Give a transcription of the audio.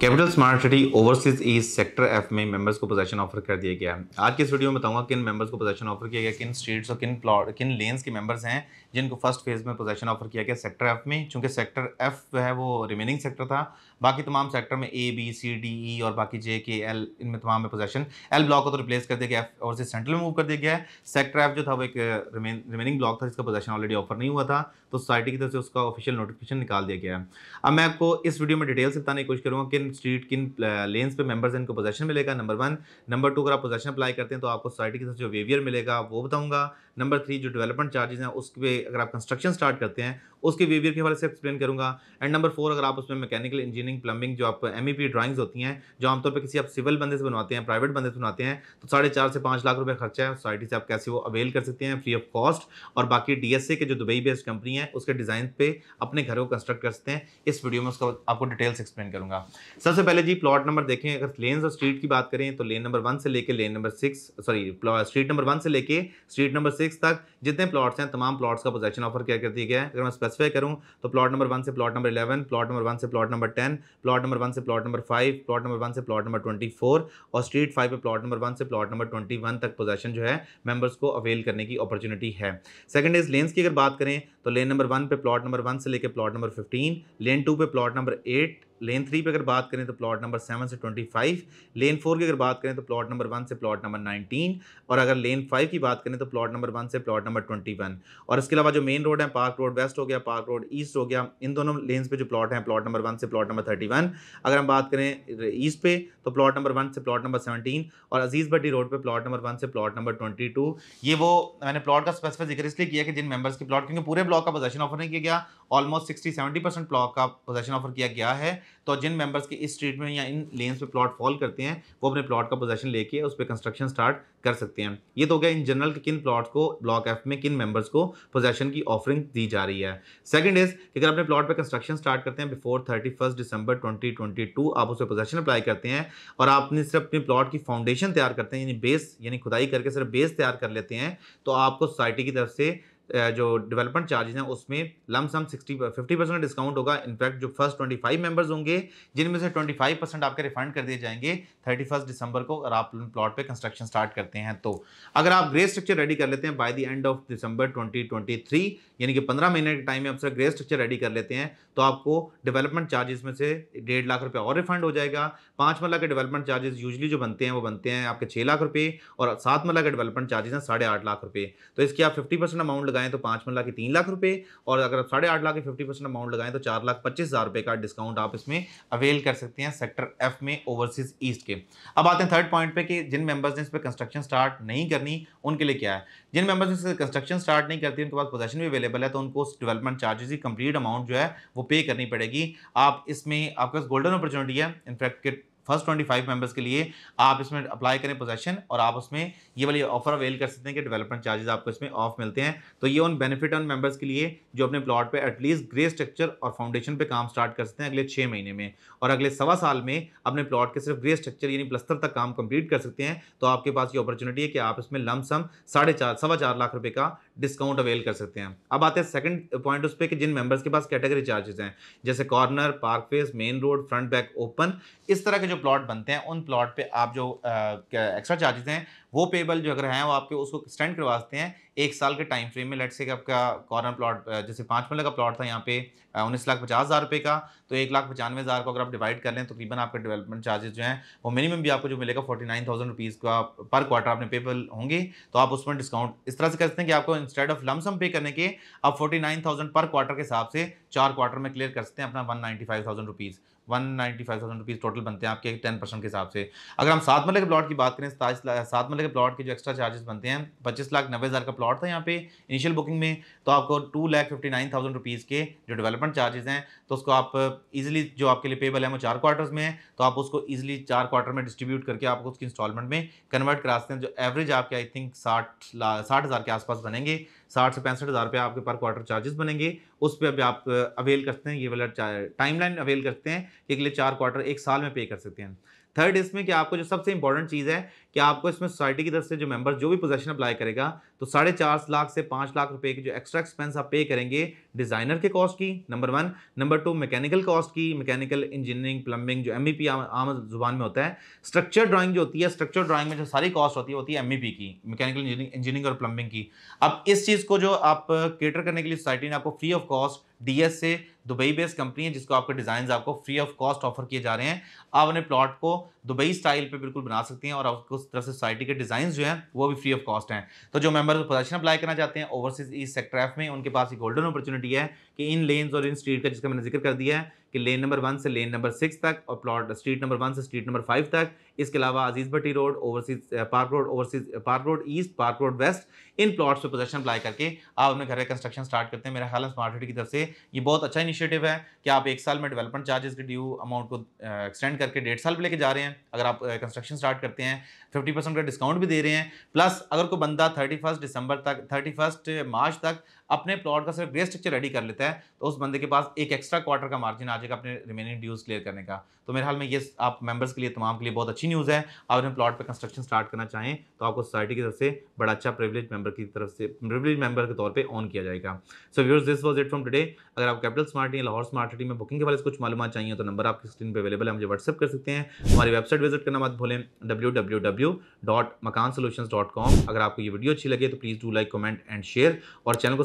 capital smart city overseas is sector F में members को possession offer e तो कर दिया गया है आज के इस वीडियो में बताऊंगा किन मेंबर्स को पोजेशन ऑफर किया गया किन स्ट्रीट्स और किन प्लॉट किन लेन्स के मेंबर्स हैं जिनको फर्स्ट फेज में पोजेशन ऑफर किया गया सेक्टर एफ में चूंकि सेक्टर एफ जो है वो रिमेनिंग सेक्टर था बाकी तमाम सेक्टर में A B C D E और बाकी जे के एल इनमें तमाम में पोजेशन एल ब्लॉक को तो रिप्लेस कर दिया गया एफ और सेंट्रल में मूव कर दिया गया है सेक्टर एफ जो था वो एक रिमेनिंग uh, ब्लॉक था जिसका पोजेशन ऑलरेडी ऑफर नहीं हुआ था तो सोसाइटी की तरफ से उसका ऑफिशियल नोटिफिकेशन निकाल दिया गया है अब मैं आपको इस वीडियो में डिटेल से बताने की कोशिश करूँगा किन स्ट्रीट किन लेंस पे मेंबर्स इनको पोजेशन मिलेगा नंबर वन नंबर टू अगर आप पोजेशन अप्लाई करते हैं तो आपको सोसाइटी की तरफ जो वेवियर मिलेगा वो बताऊंगा नंबर थ्री जो डेवलपमेंट चार्जेस हैं उसके पे अगर आप कंस्ट्रक्शन स्टार्ट करते हैं उसके वेवियर के हवाले से एक्सप्लेन करूंगा एंड नंबर फोर अगर आप उसमें मैकेनिकल इंजीनियरिंग प्लम्बिंग जो आप एम ई e होती हैं जो आमतौर पर किसी आप सिविल बंदे से बनवाते हैं प्राइवेट बंदे से बनाते हैं तो साढ़े से पाँच लाख रुपये खर्चा है सोसाइटी से आप कैसे वो अवेल कर सकते हैं फ्री ऑफ कॉस्ट और बाकी डी के जो दुबई बेस्ड कंपनी है उसके डिज़ाइन पर अपने घर को कंस्ट्रक्ट कर सकते हैं इस वीडियो में उसका आपको डिटेल्स एक्सप्लेन करूंगा सबसे पहले जी प्लॉट नंबर देखें अगर लेन्स और स्ट्रीट की बात करें तो लेन नंबर वन से लेके lane number six sorry street number one से लेके स्ट्रीट नंबर सिक्स तक जितने प्लॉट्स हैं तमाम प्लॉट्स का पोजेक्शन ऑफर किया गया है अगर मैं स्पेसिफाई करूँ तो प्लॉट नंबर वन से plot number eleven plot number one से plot number ten plot number one से plot number five plot number one से प्लॉट नंबर ट्वेंटी फोर और स्ट्रीट फाइव पर प्लॉट नंबर वन से plot number twenty one तक possession जो है members को अवेल करने की अपॉर्चुनिटी है सेकेंड इज लेंस की अगर बात करें तो लेन नंबर वन पे प्लॉट नंबर वन से लेकर plot number fifteen lane two पे plot number eight lane three पे अगर बात करें तो प्लॉट नंबर सेवन से ट्वेंटी फाइव लेन फोर की अगर बात करें तो प्लॉट नंबर वन से प्लॉट नंबर नाइनटीन और अगर लेन फाइव की बात करें तो प्लॉट नंबर वन से प्लॉट नंबर ट्वेंटी वन और इसके अलावा जो मेन रोड है पार्क रोड वेस्ट हो गया पार्क रोड ईस्ट हो गया इन दोनों लेन्स पे जो प्लॉट हैं प्लॉट नंबर वन से प्लॉट नंबर थर्टी वन अगर हम बात करें ईस्ट पे तो प्लॉट नंबर वन से प्लॉट नंबर सेवनटीन और अजीज़ भट्टी रोड पर प्लॉट नंबर वन से प्लॉट नंबर ट्वेंटी टू ये वो मैंने प्लॉट का स्पेसिफिक जिक्र इसलिए किया कि जिन मेंबर्स के प्लॉट क्योंकि पूरे ब्लॉक का पोजेशन ऑफर नहीं किया गया almost sixty seventy percent block का पोजेशन ऑफर किया गया है तो जिन मेंबर्स के इस स्ट्रीट में या इन लेन्स पे प्लॉट फॉल करते हैं वो अपने प्लॉट का पोजेशन लेके उस पर कंस्ट्रक्शन स्टार्ट कर सकते हैं ये तो क्या इन जनरल कि किन प्लॉट्स को ब्लॉक एफ में किन मेंबर्स को पोजेशन की ऑफरिंग दी जा रही है सेकंड इज कि अगर अपने प्लॉट पर कंस्ट्रक्शन स्टार्ट करते हैं बिफोर थर्टी दिसंबर ट्वेंटी आप उस पर पोजेशन अप्लाई करते हैं और आपने सिर्फ अपने प्लॉट की फाउंडेशन तैयार करते हैं यानी बेस यानी खुदाई करके सिर्फ बेस तैयार कर लेते हैं तो आपको सोसाइटी की तरफ से जो डेवलपमेंट चार्जेस हैं उसमें lump sum sixty fifty percent discount होगा इनफैक्ट जो फर्स्ट ट्वेंटी फाइव मेम्बर्स होंगे जिनमें से ट्वेंटी फाइव परसेंट आपके रिफंड कर दिए जाएंगे थर्टी फर्स्ट दिसंबर को अगर आप प्लॉट पे कंस्ट्रक्शन स्टार्ट करते हैं तो अगर आप ग्रे स्ट्रक्चर रेडी कर लेते हैं by the end of December twenty twenty three यानी कि पंद्रह महीने के टाइम में आप सर ग्रे स्ट्रक्चर रेडी कर लेते हैं तो आपको डेवलपमेंट चार्जेस में से डेढ़ लाख रुपये और रिफंड हो जाएगा पाँच मल्ला के डेवलपमेंट चार्जेस यूजली जो बनते हैं वो बनते हैं आपके छः लाख रुपये और सात मल्ला के डेवलपमेंट चार्जेस हैं साढ़े आठ लाख रुपये तो इसकी आप फिफ्टी परसेंट अमाउंट लगाएं तो पाँच में के तीन लाख रुपये और अगर आप साढ़े आठ लाख के फिफ्टी परसेंट अमाउंट लगाएं तो चार लाख पच्चीस हज़ार रुपये का डिस्काउंट आप इसमें अवेल कर सकते हैं सेक्टर एफ में ओवरसीज ईस्ट के अब आते हैं थर्ड पॉइंट पर कि जिन मेंबर्स ने इस पर कंस्ट्रक्शन स्टार्ट नहीं करनी उनके लिए क्या है जिन मेंबर्स ने इस कंस्ट्रक्शन स्टार्ट नहीं करती उनके पास पोजेशन भी अवेलेबल है तो उनको उस डेवलपमेंट चार्जेज की कंप्लीट अमाउंट जो है वो पे करनी पड़ेगी आप इसमें आपके पास गोल्डन अपॉर्चुनिटी है in fact first twenty five members के लिए आप इसमें अप्लाई करें पोजेशन और आप उसमें ये वाली ऑफर अवेल कर सकते हैं कि डेवलपमेंट चार्जेस आपको इसमें ऑफ मिलते हैं तो ये उन बेनिफिट ऑन मेंबर्स के लिए जो अपने प्लॉट पर एटलीस्ट ग्रे स्ट्रक्चर और फाउंडेशन पर काम स्टार्ट कर सकते हैं अगले छः महीने में और अगले सवा साल में अपने प्लॉट के सिर्फ ग्रे स्ट्रक्चर यानी प्लस्तर तक काम कंप्लीट कर सकते हैं तो आपके पास ये अपॉर्चुनिटी है कि आप इसमें लमसम साढ़े चार सवा चार लाख रुपये का डिस्काउंट अवेल कर सकते हैं अब आते हैं सेकंड पॉइंट उस पर कि जिन मेंबर्स के पास कैटेगरी चार्जेस हैं जैसे corner park face main road front back open इस तरह के जो प्लॉट बनते हैं उन प्लॉट पे आप जो एक्स्ट्रा चार्जेस हैं वो पेबल जो अगर हैं वो आपके उसको एक्सटेंड करवा सकते हैं एक साल के टाइम फ्रेम में लेट से आपका कॉर्नर प्लॉट जैसे पाँच मिले का प्लॉट था यहाँ पे उन्नीस लाख पचास हज़ार रुपये का तो एक लाख पचानवे हज़ार को अगर आप डिवाइड कर लें तो तकरीबन आपके डेवलपमेंट चार्जेस जो हैं वो मिनिमम भी आपको जो मिलेगा फोर्टी नाइन थाउजेंड रुपीज़ का पर क्वार्टर आपने पेबल होंगे तो आप उसमें डिस्काउंट इस तरह से कर सकते हैं कि आपको इंस्टेड ऑफ लमसम पे करने के आप forty nine thousand per quarter के हिसाब से चार क्वार्टर में क्लियर कर सकते हैं अपना one ninety five thousand rupees one ninety five thousand rupees total बनते हैं आपके टेन परसेंट के हिसाब से अगर हम सात मिले के प्लॉट की बात करें सात मरल मतलब लेकर प्लॉट के जो एक्स्ट्रा चार्जेस बनते हैं पच्चीस लाख नब्बे हज़ार का प्लॉट था यहाँ पे इनिशियल बुकिंग में तो आपको two lakh fifty nine thousand rupees के जो डेवलपमेंट चार्जेस हैं तो उसको आप इजिली जो आपके लिए पेबल है वो चार क्वार्टर्स में है तो आप उसको ईजिली चार क्वार्टर में डिस्ट्रीब्यूट करके आप उसकी इंस्टॉलमेंट में कन्वर्ट करा सकते हैं जो एवरेज आपके आई थिंक साठ लाख साठ हज़ार के आसपास बनेंगे साठ से पैंसठ हज़ार रुपये आपके पर क्वार्टर चार्जेस बनेंगे उस पर अभी आप अवेल करते हैं ये वाला टाइमलाइन अवेल करते हैं कि अगले चार क्वार्टर एक साल में पे कर सकते हैं थर्ड इसमें कि आपको जो सबसे इंपॉर्टेंट चीज़ है कि आपको इसमें सोसाइटी की तरफ से जो मेंबर जो भी पोजेशन अप्लाई करेगा तो साढ़े चार लाख से पाँच लाख रुपए की जो एक्स्ट्रा एक्सपेंस आप पे करेंगे डिज़ाइनर के कॉस्ट की number one number two mechanical cost की मैकेनिकल इंजीनियरिंग प्लम्बिंग जो एम आम, आम जुबान में होता है स्ट्रक्चर ड्राइंग जो होती है स्ट्रक्चर ड्राइंग में जो सारी कॉस्ट होती है होती है एम e की मैकेनिकल इंजीनियरिंग और प्लम्बिंग की अब इस चीज़ को जो आप केटर करने के लिए सोसाइटी ने आपको फ्री ऑफ कॉस्ट डीएस से दुबई बेस्ड कंपनी है जिसको आपके डिज़ाइन आपको फ्री ऑफ कॉस्ट ऑफर किए जा रहे हैं आप अपने प्लॉट को दुबई स्टाइल पे बिल्कुल बना सकते हैं और आपको उस तरफ से सोसाइटी के डिज़ाइन जो हैं वो भी फ्री ऑफ कॉस्ट हैं तो जो मेंबर पोजिशन अप्लाई करना चाहते हैं ओवरसीज ईस्ट सेक्टर एफ में उनके पास एक गोल्डन अपॉर्चुनिटी है कि इन लेन्स और इन स्ट्रीट का जिसका मैंने जिक्र कर दिया है कि लेन नंबर वन से लेन नंबर सिक्स तक और प्लॉट स्ट्रीट नंबर वन से स्ट्रीट नंबर फाइव तक इसके अलावा Aziz Bhatti road overseas park road overseas park road east park road west इन प्लॉट्स पर पोजेशन अप्लाई करके आप अपने घर का कंस्ट्रक्शन स्टार्ट करते हैं मेरा ख्याल स्मार्ट सिटी की तरफ से ये बहुत अच्छा इनिशिएटिव है कि आप एक साल में डेवलपमेंट चार्जेस के ड्यू अमाउंट को एक्सटेंड uh, करके डेढ़ साल पर लेके जा रहे हैं अगर आप कंस्ट्रक्शन uh, स्टार्ट करते हैं फिफ्टी परसेंट का डिस्काउंट भी दे रहे हैं प्लस अगर कोई बंदा थर्टी फर्स्ट दिसंबर तक थर्टी फर्स्ट मार्च तक अपने प्लॉट का सिर्फ ग्रे स्ट्रक्चर रेडी कर लेता है तो उस बंदे के पास एक एक्स्ट्रा क्वार्टर का मार्जिन आ जाएगा अपने रिमेनिंग ड्यूज क्लियर करने का तो मेरे हाल में ये आप मेंबर्स के लिए तमाम के लिए बहुत अच्छी न्यूज़ है अगर हम प्लॉट पर कंस्ट्रक्शन स्टार्ट करना चाहें तो आपको सोसाइटी की तरफ से बड़ा अच्छा प्रिवलेज मेंबर की तरफ से प्रिवलेज मेंबर के तौर पर ऑन किया जाएगा so viewers this was it from today अगर आप कैपिटल स्मार्ट या लाहौर स्मार्ट सिटी में बुकिंग के बारे में कुछ मालूम चाहिए तो नंबर आपकी स्क्रीन पर अवेलेबल है मुझे व्हाट्सअप कर सकते हैं हमारी वेबसाइट विजिट करना मत भूलें W W W dot Makaan solution dot com अगर आपको ये वीडियो अच्छी लगे तो please do like comment and share और चैनल को